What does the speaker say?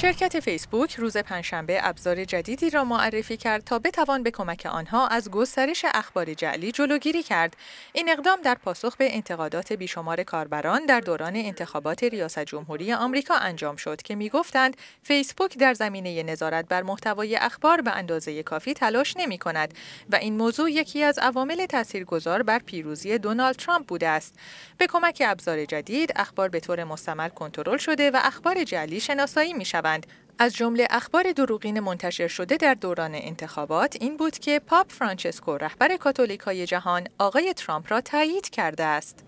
شرکت فیسبوک روز پنجشنبه ابزار جدیدی را معرفی کرد تا بتوان به کمک آنها از گسترش اخبار جعلی جلوگیری کرد. این اقدام در پاسخ به انتقادات بیشمار کاربران در دوران انتخابات ریاست جمهوری آمریکا انجام شد که میگفتند فیسبوک در زمینه نظارت بر محتوای اخبار به اندازه کافی تلاش نمی کند و این موضوع یکی از عوامل تاثیرگذار بر پیروزی دونالد ترامپ بوده است. به کمک ابزار جدید اخبار به طور مستمر کنترل شده و اخبار جعلی شناسایی می شود. از جمله اخبار دروغین منتشر شده در دوران انتخابات این بود که پاپ فرانچسکو رهبر کاتولیکای جهان آقای ترامپ را تایید کرده است.